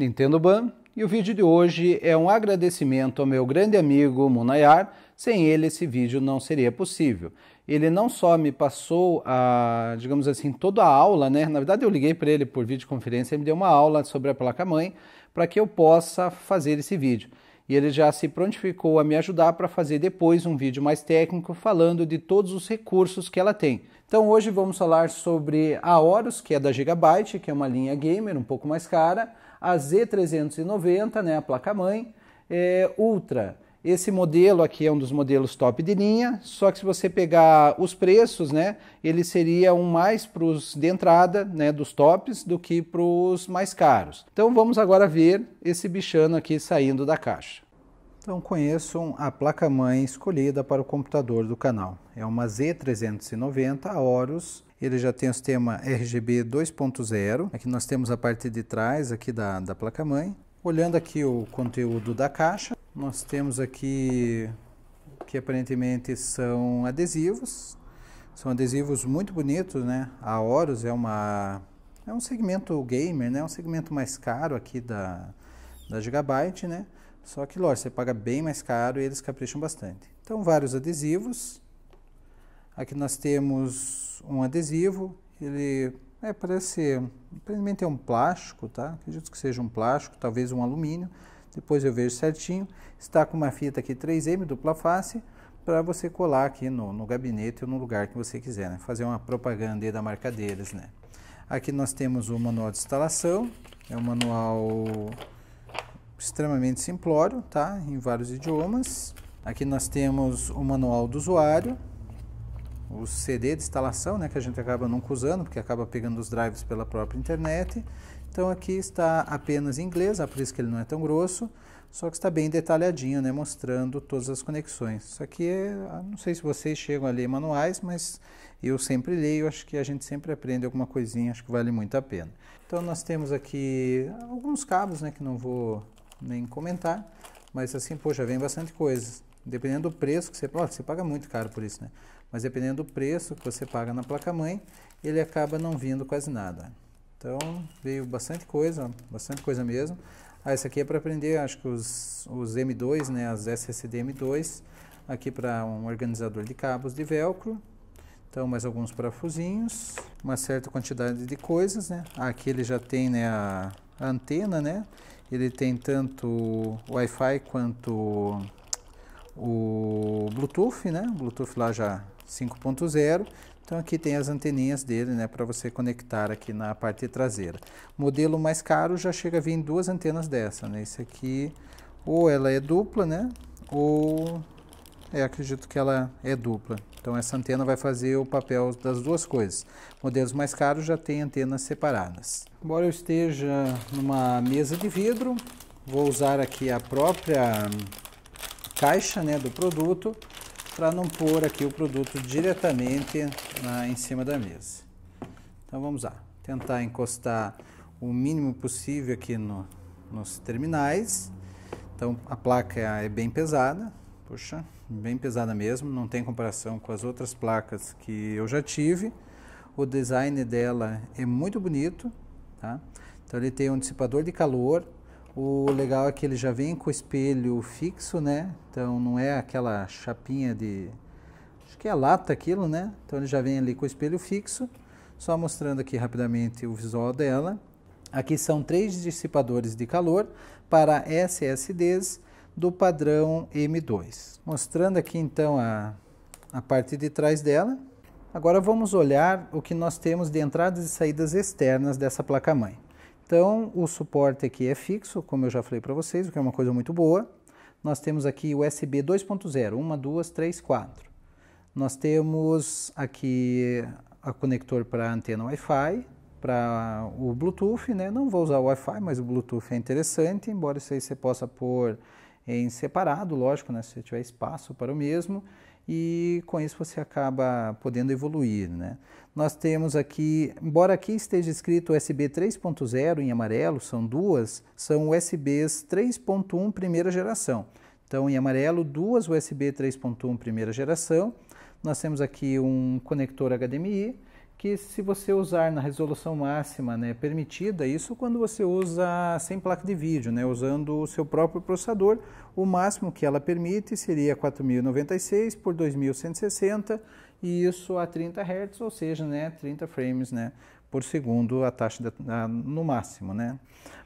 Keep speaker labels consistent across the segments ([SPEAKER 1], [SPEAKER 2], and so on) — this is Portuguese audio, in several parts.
[SPEAKER 1] Nintendo Ban e o vídeo de hoje é um agradecimento ao meu grande amigo Munayar. Sem ele, esse vídeo não seria possível. Ele não só me passou, a, digamos assim, toda a aula, né? Na verdade, eu liguei para ele por videoconferência, e me deu uma aula sobre a placa-mãe para que eu possa fazer esse vídeo. E ele já se prontificou a me ajudar para fazer depois um vídeo mais técnico falando de todos os recursos que ela tem. Então hoje vamos falar sobre a Horus, que é da Gigabyte, que é uma linha gamer um pouco mais cara a Z390, né, a placa-mãe, é, Ultra. Esse modelo aqui é um dos modelos top de linha, só que se você pegar os preços, né, ele seria um mais para os de entrada, né, dos tops, do que para os mais caros. Então vamos agora ver esse bichano aqui saindo da caixa. Então conheçam a placa-mãe escolhida para o computador do canal. É uma Z390 Horus ele já tem o sistema RGB 2.0. Aqui nós temos a parte de trás aqui da, da placa-mãe. Olhando aqui o conteúdo da caixa, nós temos aqui que aparentemente são adesivos. São adesivos muito bonitos, né? A Horus é uma é um segmento gamer, né? É um segmento mais caro aqui da da Gigabyte, né? Só que, lógico, você paga bem mais caro e eles capricham bastante. Então, vários adesivos Aqui nós temos um adesivo, ele é, parece, aparentemente é um plástico, tá? Acredito que seja um plástico, talvez um alumínio. Depois eu vejo certinho. Está com uma fita aqui 3M dupla face para você colar aqui no, no gabinete ou no lugar que você quiser, né? Fazer uma propaganda aí da marca deles, né? Aqui nós temos o manual de instalação, é um manual extremamente simplório, tá? Em vários idiomas. Aqui nós temos o manual do usuário, o CD de instalação, né, que a gente acaba nunca usando, porque acaba pegando os drives pela própria internet. Então aqui está apenas em inglês, é por isso que ele não é tão grosso, só que está bem detalhadinho, né, mostrando todas as conexões. Isso aqui, é, ah, não sei se vocês chegam a ler manuais, mas eu sempre leio, acho que a gente sempre aprende alguma coisinha, acho que vale muito a pena. Então nós temos aqui alguns cabos, né, que não vou nem comentar, mas assim, pô, já vem bastante coisa. Dependendo do preço que você paga, você paga muito caro por isso, né? mas dependendo do preço que você paga na placa-mãe, ele acaba não vindo quase nada. Então veio bastante coisa, bastante coisa mesmo. Ah, essa aqui é para aprender, acho que os, os M2, né, as SSD M2, aqui para um organizador de cabos de velcro. Então mais alguns parafusinhos, uma certa quantidade de coisas, né. Aqui ele já tem, né, a, a antena, né. Ele tem tanto Wi-Fi quanto o Bluetooth, né? O Bluetooth lá já 5.0. Então aqui tem as anteninhas dele, né, para você conectar aqui na parte traseira. Modelo mais caro já chega a vir duas antenas dessa, né? Esse aqui ou ela é dupla, né? Ou é, acredito que ela é dupla. Então essa antena vai fazer o papel das duas coisas. Modelos mais caros já tem antenas separadas. Embora eu esteja numa mesa de vidro, vou usar aqui a própria caixa né, do produto para não pôr aqui o produto diretamente na, em cima da mesa. Então vamos lá, tentar encostar o mínimo possível aqui no, nos terminais. Então a placa é bem pesada, puxa, bem pesada mesmo, não tem comparação com as outras placas que eu já tive. O design dela é muito bonito, tá? Então ele tem um dissipador de calor, o legal é que ele já vem com o espelho fixo, né? Então não é aquela chapinha de. Acho que é lata aquilo, né? Então ele já vem ali com o espelho fixo. Só mostrando aqui rapidamente o visual dela. Aqui são três dissipadores de calor para SSDs do padrão M2. Mostrando aqui então a, a parte de trás dela. Agora vamos olhar o que nós temos de entradas e saídas externas dessa placa-mãe. Então, o suporte aqui é fixo, como eu já falei para vocês, o que é uma coisa muito boa. Nós temos aqui USB 2.0, 1, 2, 3, 4. Nós temos aqui a conector para antena Wi-Fi, para o Bluetooth, né? Não vou usar o Wi-Fi, mas o Bluetooth é interessante, embora isso aí você possa pôr em separado, lógico, né? Se tiver espaço para o mesmo e com isso você acaba podendo evoluir. Né? Nós temos aqui, embora aqui esteja escrito USB 3.0 em amarelo, são duas, são USBs 3.1 primeira geração. Então, em amarelo, duas USB 3.1 primeira geração. Nós temos aqui um conector HDMI, que se você usar na resolução máxima né, permitida, isso quando você usa sem placa de vídeo, né, usando o seu próprio processador, o máximo que ela permite seria 4096 por 2160 e isso a 30 Hz, ou seja, né, 30 frames né, por segundo a taxa a, no máximo. Né.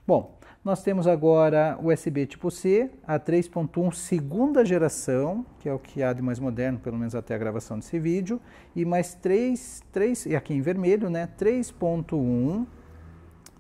[SPEAKER 1] Bom, nós temos agora USB tipo C, a 3.1 segunda geração, que é o que há de mais moderno, pelo menos até a gravação desse vídeo, e mais 3, 3 e aqui em vermelho, né, 3.1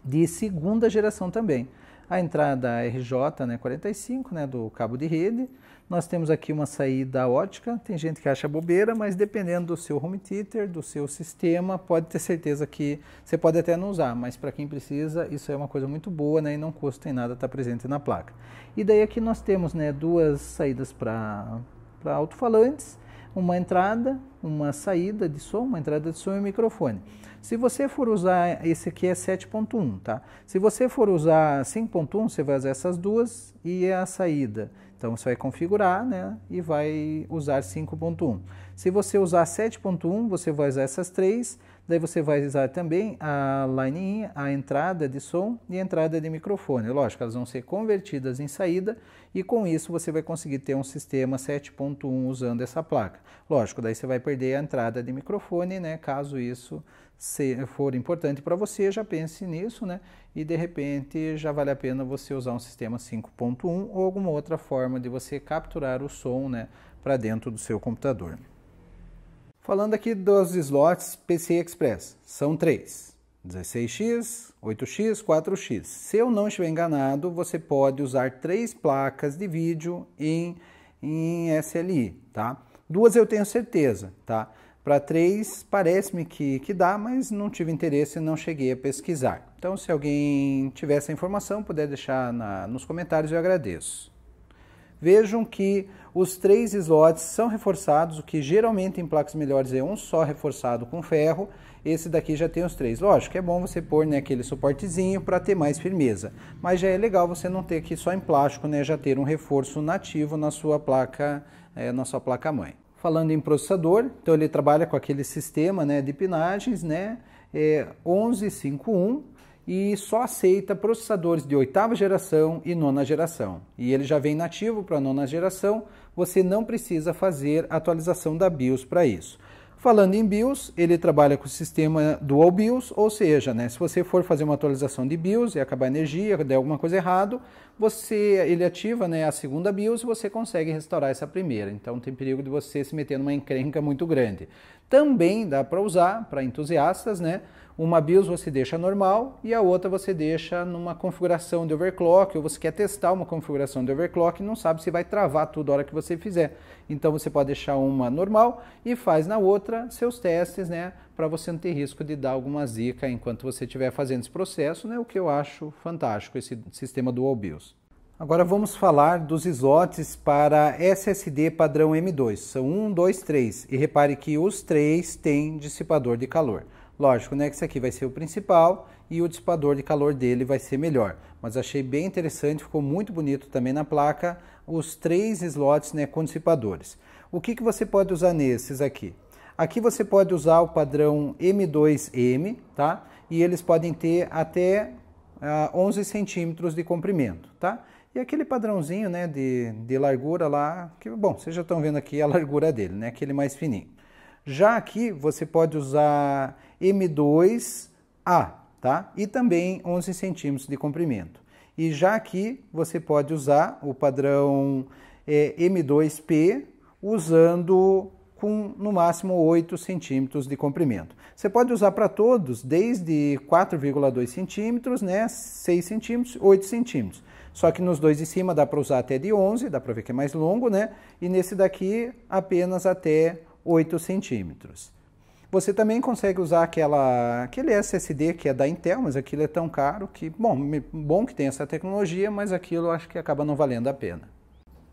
[SPEAKER 1] de segunda geração também. A entrada RJ, né, 45, né, do cabo de rede, nós temos aqui uma saída ótica. Tem gente que acha bobeira, mas dependendo do seu home theater, do seu sistema, pode ter certeza que você pode até não usar, mas para quem precisa, isso é uma coisa muito boa né? e não custa em nada estar tá presente na placa. E daí aqui nós temos né, duas saídas para alto-falantes, uma entrada, uma saída de som, uma entrada de som e um microfone. Se você for usar, esse aqui é 7.1, tá? Se você for usar 5.1, você vai usar essas duas e a saída então você vai configurar né, e vai usar 5.1. Se você usar 7.1, você vai usar essas três Daí você vai usar também a line in, a entrada de som e a entrada de microfone. Lógico, elas vão ser convertidas em saída e com isso você vai conseguir ter um sistema 7.1 usando essa placa. Lógico, daí você vai perder a entrada de microfone, né? Caso isso for importante para você, já pense nisso, né? E de repente já vale a pena você usar um sistema 5.1 ou alguma outra forma de você capturar o som, né, para dentro do seu computador. Falando aqui dos slots PCI Express, são três: 16x, 8x, 4x. Se eu não estiver enganado, você pode usar três placas de vídeo em, em SLI, tá? Duas eu tenho certeza, tá? Para três parece-me que, que dá, mas não tive interesse e não cheguei a pesquisar. Então, se alguém tiver essa informação, puder deixar na, nos comentários, eu agradeço. Vejam que os três slots são reforçados, o que geralmente em placas melhores é um só reforçado com ferro. Esse daqui já tem os três. Lógico, é bom você pôr né, aquele suportezinho para ter mais firmeza. Mas já é legal você não ter que só em plástico, né, já ter um reforço nativo na sua placa, é, na sua placa mãe. Falando em processador, então ele trabalha com aquele sistema né, de pinagens, né, é 1151 e só aceita processadores de oitava geração e nona geração. E ele já vem nativo para a nona geração, você não precisa fazer atualização da BIOS para isso. Falando em BIOS, ele trabalha com o sistema Dual BIOS, ou seja, né, se você for fazer uma atualização de BIOS e acabar a energia, der alguma coisa errado, você, ele ativa né, a segunda BIOS e você consegue restaurar essa primeira. Então tem perigo de você se meter numa encrenca muito grande. Também dá para usar, para entusiastas, né, uma BIOS você deixa normal e a outra você deixa numa configuração de overclock, ou você quer testar uma configuração de overclock e não sabe se vai travar tudo a hora que você fizer. Então você pode deixar uma normal e faz na outra seus testes, né, para você não ter risco de dar alguma zica enquanto você estiver fazendo esse processo, né, o que eu acho fantástico esse sistema dual BIOS. Agora vamos falar dos slots para SSD padrão M2. São 1, 2, 3 e repare que os três têm dissipador de calor. Lógico, né, que esse aqui vai ser o principal e o dissipador de calor dele vai ser melhor. Mas achei bem interessante, ficou muito bonito também na placa, os três slots né, com dissipadores. O que, que você pode usar nesses aqui? Aqui você pode usar o padrão M2M, tá? E eles podem ter até uh, ah, 11 centímetros de comprimento, tá? E aquele padrãozinho, né, de, de largura lá, que, bom, vocês já estão vendo aqui a largura dele, né? Aquele mais fininho. Já aqui você pode usar M2A, tá? E também 11 centímetros de comprimento. E já aqui você pode usar o padrão é, M2P usando com no máximo 8 centímetros de comprimento. Você pode usar para todos, desde 4,2 centímetros, né, 6 centímetros, 8 centímetros. Só que nos dois de cima dá para usar até de 11, dá para ver que é mais longo, né? E nesse daqui apenas até 8 centímetros. Você também consegue usar aquela, aquele SSD que é da Intel, mas aquilo é tão caro que, bom, bom que tem essa tecnologia, mas aquilo acho que acaba não valendo a pena.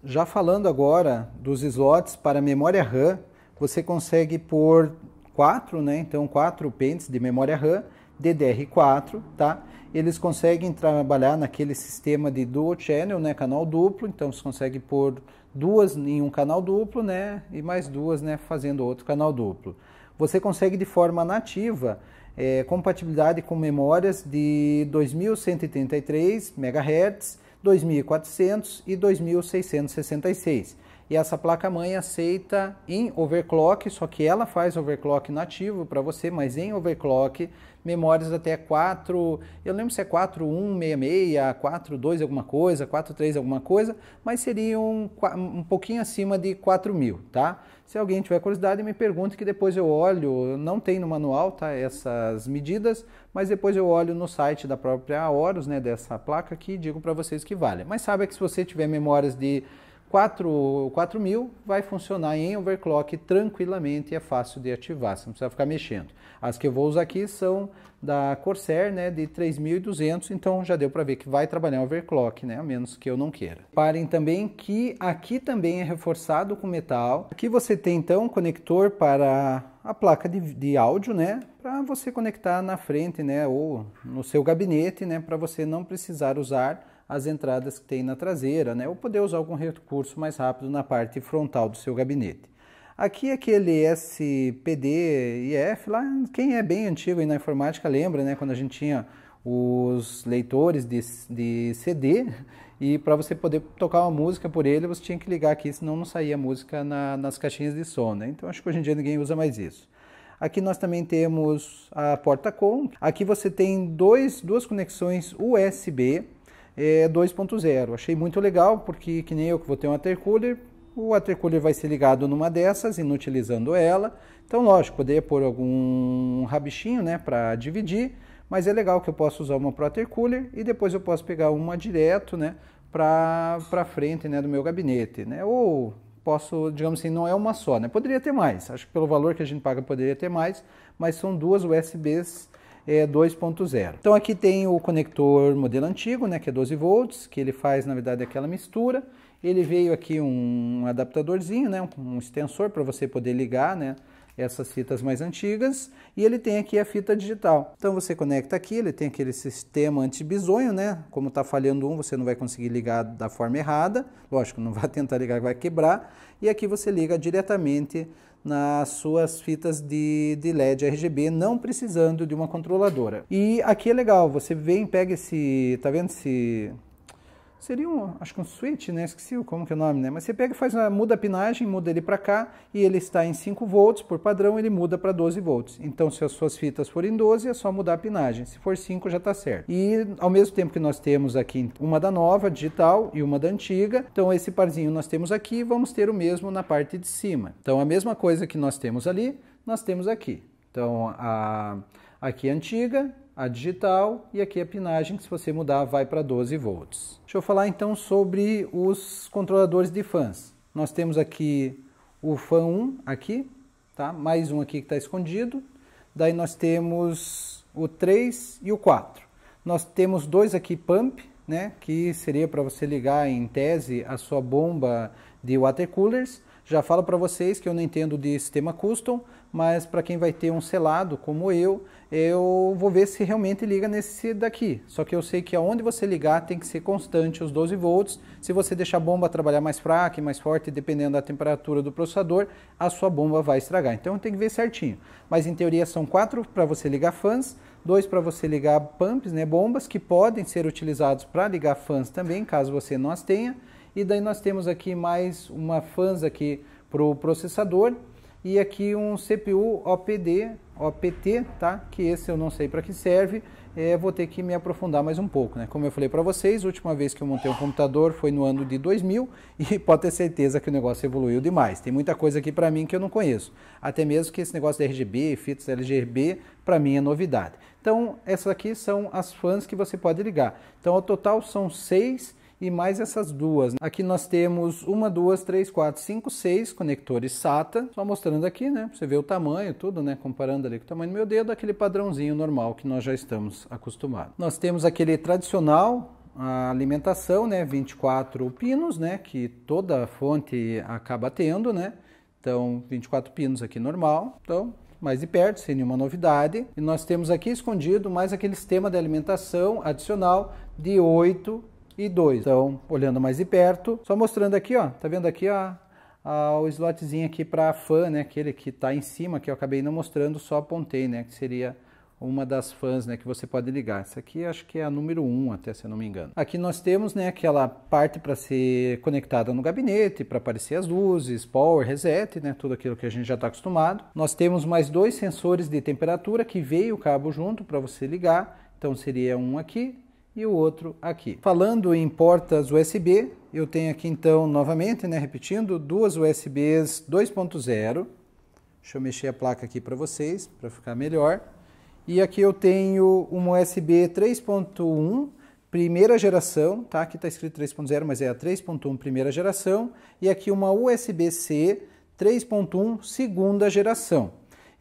[SPEAKER 1] Já falando agora dos slots para memória RAM, você consegue pôr 4, né? Então 4 pentes de memória RAM, DDR4, tá? Eles conseguem trabalhar naquele sistema de dual channel, né, canal duplo, então você consegue pôr duas em um canal duplo, né, e mais duas, né, fazendo outro canal duplo. Você consegue de forma nativa é, compatibilidade com memórias de 2133 MHz, 2400 e 2666 e essa placa-mãe aceita em overclock, só que ela faz overclock nativo para você, mas em overclock, memórias até 4, eu lembro se é 4166, 42 alguma coisa, 43 alguma coisa, mas seria um, um pouquinho acima de 4000, tá? Se alguém tiver curiosidade, me pergunte que depois eu olho, não tem no manual, tá, essas medidas, mas depois eu olho no site da própria Horus, né, dessa placa aqui, digo para vocês que vale. Mas sabe que se você tiver memórias de 4, 4000 vai funcionar em overclock tranquilamente e é fácil de ativar, você não precisa ficar mexendo. As que eu vou usar aqui são da Corsair, né, de 3200, então já deu para ver que vai trabalhar overclock, né, a menos que eu não queira. Parem também que aqui também é reforçado com metal. Aqui você tem então um conector para a placa de, de áudio, né, para você conectar na frente, né, ou no seu gabinete, né, para você não precisar usar as entradas que tem na traseira, né? ou poder usar algum recurso mais rápido na parte frontal do seu gabinete. Aqui aquele SPD e lá, quem é bem antigo na informática lembra, né, quando a gente tinha os leitores de, de CD e para você poder tocar uma música por ele, você tinha que ligar aqui, senão não saía música na, nas caixinhas de som, né? Então acho que hoje em dia ninguém usa mais isso. Aqui nós também temos a porta com. Aqui você tem dois, duas conexões USB é, 2.0. Achei muito legal, porque que nem eu que vou ter um cooler o cooler vai ser ligado numa dessas, inutilizando ela. Então, lógico, poderia pôr algum rabichinho né, para dividir, mas é legal que eu possa usar uma pro cooler e depois eu posso pegar uma direto né, para frente né, do meu gabinete. Né? Ou posso, digamos assim, não é uma só, né? Poderia ter mais. Acho que pelo valor que a gente paga poderia ter mais, mas são duas USBs é, 2.0. Então aqui tem o conector modelo antigo, né, que é 12 volts, que ele faz na verdade aquela mistura. Ele veio aqui um adaptadorzinho, né, um extensor para você poder ligar, né, essas fitas mais antigas e ele tem aqui a fita digital. Então você conecta aqui, ele tem aquele sistema antibisonho, né? Como está falhando um, você não vai conseguir ligar da forma errada. Lógico, não vai tentar ligar, vai quebrar. E aqui você liga diretamente nas suas fitas de, de LED RGB, não precisando de uma controladora. E aqui é legal, você vem, pega esse, tá vendo esse seria um, acho que um switch, né? Esqueci como que é o nome, né? Mas você pega e faz uma, muda a pinagem, muda ele para cá e ele está em 5 volts por padrão, ele muda para 12 volts. Então, se as suas fitas forem 12, é só mudar a pinagem. Se for 5, já está certo. E ao mesmo tempo que nós temos aqui uma da nova digital e uma da antiga, então esse parzinho nós temos aqui, vamos ter o mesmo na parte de cima. Então, a mesma coisa que nós temos ali, nós temos aqui. Então, a aqui é antiga, a digital e aqui a pinagem, que se você mudar vai para 12 volts. Deixa eu falar então sobre os controladores de fãs. Nós temos aqui o fan 1 aqui, tá? mais um aqui que está escondido. Daí nós temos o 3 e o 4. Nós temos dois aqui pump, né? que seria para você ligar em tese a sua bomba de water coolers. Já falo para vocês que eu não entendo de sistema custom, mas para quem vai ter um selado, como eu, eu vou ver se realmente liga nesse daqui. Só que eu sei que aonde você ligar tem que ser constante os 12 volts. Se você deixar a bomba trabalhar mais fraca e mais forte, dependendo da temperatura do processador, a sua bomba vai estragar. Então tem que ver certinho. Mas em teoria são quatro para você ligar fãs, dois para você ligar pumps, né, bombas, que podem ser utilizados para ligar fãs também, caso você não as tenha. E daí nós temos aqui mais uma fãs aqui para o processador e aqui um CPU OPD, OPT, tá? Que esse eu não sei para que serve, é, vou ter que me aprofundar mais um pouco, né? Como eu falei para vocês, a última vez que eu montei um computador foi no ano de 2000 e pode ter certeza que o negócio evoluiu demais. Tem muita coisa aqui para mim que eu não conheço, até mesmo que esse negócio de RGB, fitas LGB, para mim é novidade. Então, essas aqui são as fãs que você pode ligar. Então, ao total são seis e mais essas duas. Né? Aqui nós temos uma, duas, três, quatro, cinco, seis conectores SATA. Só mostrando aqui, né? você ver o tamanho, tudo, né? Comparando ali com o tamanho do meu dedo, aquele padrãozinho normal que nós já estamos acostumados. Nós temos aquele tradicional a alimentação, né, 24 pinos, né, que toda fonte acaba tendo, né? Então, 24 pinos aqui normal. Então, mais de perto, sem nenhuma novidade. E nós temos aqui escondido mais aquele sistema de alimentação adicional de 8 e 2. Então, olhando mais de perto, só mostrando aqui, ó, tá vendo aqui a, a o slotzinho aqui para fan, né, aquele que está em cima, que eu acabei não mostrando, só apontei, né, que seria uma das fãs né, que você pode ligar. Essa aqui acho que é a número 1, até se eu não me engano. Aqui nós temos né, aquela parte para ser conectada no gabinete, para aparecer as luzes, power, reset, né, tudo aquilo que a gente já está acostumado. Nós temos mais dois sensores de temperatura que veio o cabo junto para você ligar. Então seria um aqui e o outro aqui. Falando em portas USB, eu tenho aqui então, novamente, né, repetindo, duas USBs 2.0. Deixa eu mexer a placa aqui para vocês, para ficar melhor. E aqui eu tenho uma USB 3.1, primeira geração, tá? Aqui está escrito 3.0, mas é a 3.1 primeira geração. E aqui uma USB-C 3.1 segunda geração.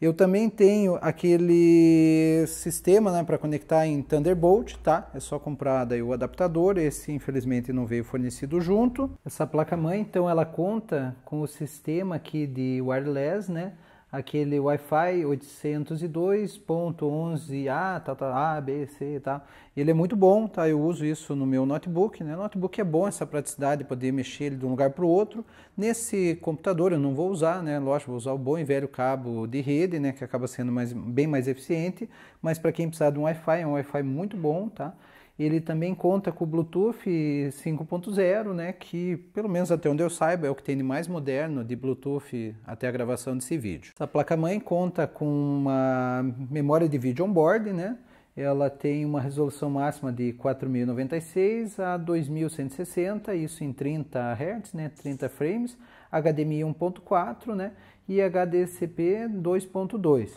[SPEAKER 1] Eu também tenho aquele sistema né, para conectar em Thunderbolt, tá? É só comprar daí o adaptador, esse infelizmente não veio fornecido junto. Essa placa-mãe, então, ela conta com o sistema aqui de wireless, né? aquele Wi-Fi 802.11a, tá, tá, A, B, C, tá. Ele é muito bom, tá? Eu uso isso no meu notebook, né? Notebook é bom essa praticidade de poder mexer ele de um lugar para o outro. Nesse computador eu não vou usar, né? Lógico, vou usar o bom e velho cabo de rede, né, que acaba sendo mais, bem mais eficiente, mas para quem precisar de um Wi-Fi, é um Wi-Fi muito bom, tá? Ele também conta com o Bluetooth 5.0, né, que pelo menos até onde eu saiba é o que tem de mais moderno de Bluetooth até a gravação desse vídeo. Essa placa-mãe conta com uma memória de vídeo on-board, né? Ela tem uma resolução máxima de 4096 a 2160, isso em 30 Hz, né, 30 frames, HDMI 1.4, né, e HDCP 2.2.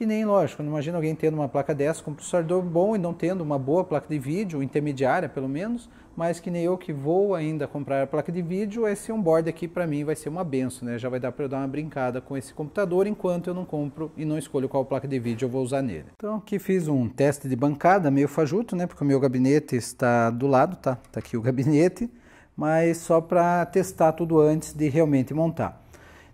[SPEAKER 1] Que nem, lógico, não imagina alguém tendo uma placa dessa com um processador bom e não tendo uma boa placa de vídeo, intermediária pelo menos, mas que nem eu que vou ainda comprar a placa de vídeo, esse onboard aqui para mim vai ser uma benção, né? Já vai dar para eu dar uma brincada com esse computador enquanto eu não compro e não escolho qual placa de vídeo eu vou usar nele. Então aqui fiz um teste de bancada meio fajuto, né? Porque o meu gabinete está do lado, tá? Tá aqui o gabinete, mas só para testar tudo antes de realmente montar.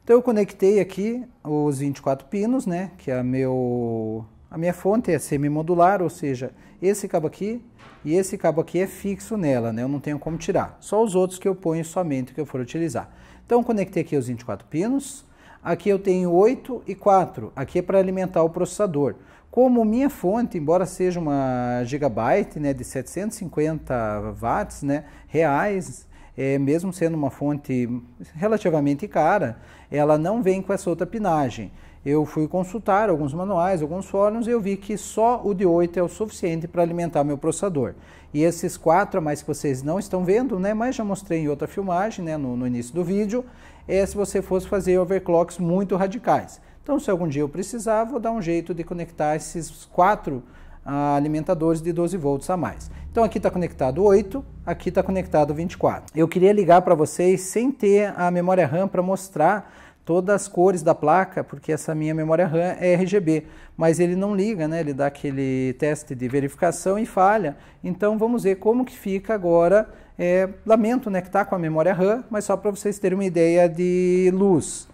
[SPEAKER 1] Então eu conectei aqui os 24 pinos, né, que é a, meu, a minha fonte é semi-modular, ou seja, esse cabo aqui e esse cabo aqui é fixo nela, né, eu não tenho como tirar. Só os outros que eu ponho somente que eu for utilizar. Então conectei aqui os 24 pinos, aqui eu tenho 8 e 4, aqui é para alimentar o processador. Como minha fonte, embora seja uma gigabyte né, de 750 watts né, reais, é, mesmo sendo uma fonte relativamente cara, ela não vem com essa outra pinagem. Eu fui consultar alguns manuais, alguns fóruns e eu vi que só o de 8 é o suficiente para alimentar meu processador. E esses quatro a mais que vocês não estão vendo, né, mas já mostrei em outra filmagem, né, no, no início do vídeo, é se você fosse fazer overclocks muito radicais. Então, se algum dia eu precisar, vou dar um jeito de conectar esses quatro ah, alimentadores de 12 volts a mais. Então aqui está conectado 8, aqui está conectado 24. Eu queria ligar para vocês sem ter a memória RAM para mostrar todas as cores da placa, porque essa minha memória RAM é RGB, mas ele não liga, né? Ele dá aquele teste de verificação e falha. Então vamos ver como que fica agora. É, lamento, né, que tá com a memória RAM, mas só para vocês terem uma ideia de luz.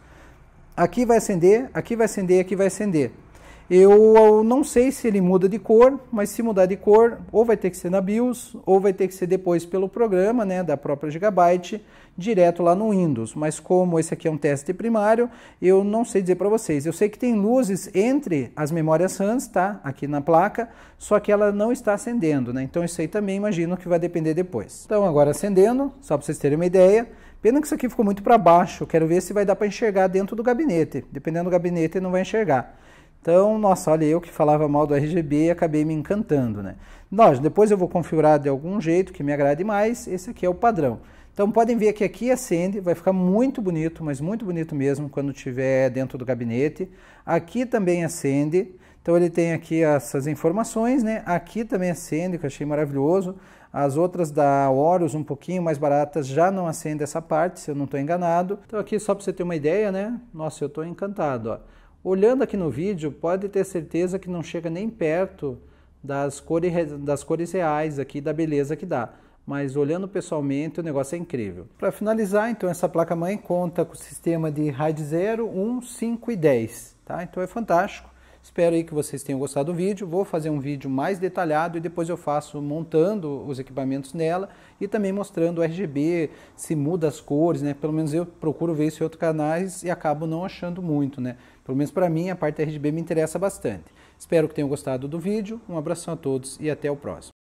[SPEAKER 1] Aqui vai acender, aqui vai acender, aqui vai acender. Eu, eu, não sei se ele muda de cor, mas se mudar de cor, ou vai ter que ser na BIOS, ou vai ter que ser depois pelo programa né, da própria Gigabyte, direto lá no Windows. Mas como esse aqui é um teste primário, eu não sei dizer para vocês. Eu sei que tem luzes entre as memórias RAMs, tá? Aqui na placa, só que ela não está acendendo, né? Então isso aí também imagino que vai depender depois. Então agora acendendo, só para vocês terem uma ideia, Pena que isso aqui ficou muito para baixo. Quero ver se vai dar para enxergar dentro do gabinete. Dependendo do gabinete, não vai enxergar. Então, nossa, olha, eu que falava mal do RGB acabei me encantando, né? Nós, depois eu vou configurar de algum jeito que me agrade mais, esse aqui é o padrão. Então podem ver que aqui acende, vai ficar muito bonito, mas muito bonito mesmo quando estiver dentro do gabinete. Aqui também acende, então ele tem aqui essas informações, né? Aqui também acende, que eu achei maravilhoso. As outras da Horus, um pouquinho mais baratas, já não acende essa parte, se eu não estou enganado. Então aqui só para você ter uma ideia, né? Nossa, eu estou encantado, ó. Olhando aqui no vídeo, pode ter certeza que não chega nem perto das cores, das cores reais aqui, da beleza que dá. Mas olhando pessoalmente, o negócio é incrível. Para finalizar, então, essa placa-mãe conta com o sistema de RAID 0, 1, 5 e 10. Tá? Então é fantástico. Espero aí que vocês tenham gostado do vídeo. Vou fazer um vídeo mais detalhado e depois eu faço montando os equipamentos nela e também mostrando o RGB, se muda as cores, né? Pelo menos eu procuro ver isso em outros canais e acabo não achando muito, né? Pelo menos para mim, a parte da RGB me interessa bastante. Espero que tenham gostado do vídeo, um abração a todos e até o próximo.